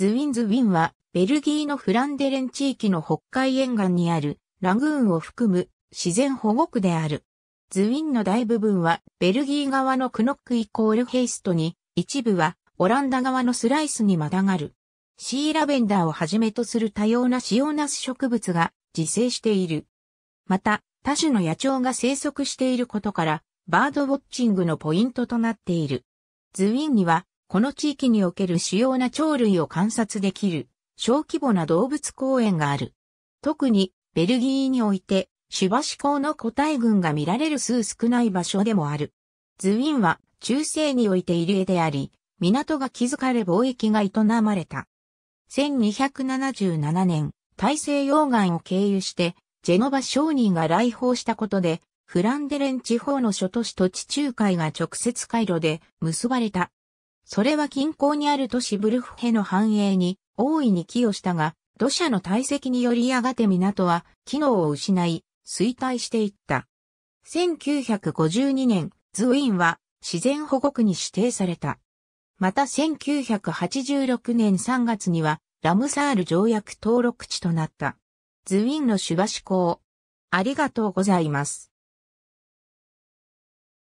ズウィンズウィンは、ベルギーのフランデレン地域の北海沿岸にあるラグーンを含む自然保護区である。ズウィンの大部分はベルギー側のクノックイコールヘイストに、一部はオランダ側のスライスにまたがる。シーラベンダーをはじめとする多様な塩ナス植物が自生している。また、多種の野鳥が生息していることから、バードウォッチングのポイントとなっている。ズウィンにはこの地域における主要な鳥類を観察できる小規模な動物公園がある。特にベルギーにおいてシュバシコウの個体群が見られる数少ない場所でもある。ズウィンは中世において入江であり、港が築かれ貿易が営まれた。1277年、大西洋岸を経由して、ジェノバ商人が来訪したことで、フランデレン地方の諸都市と地中海が直接回路で結ばれた。それは近郊にある都市ブルフヘの繁栄に大いに寄与したが、土砂の堆積によりやがて港は機能を失い、衰退していった。1952年、ズウィンは自然保護区に指定された。また1986年3月にはラムサール条約登録地となった。ズウィンのシュバシ港。ありがとうございます。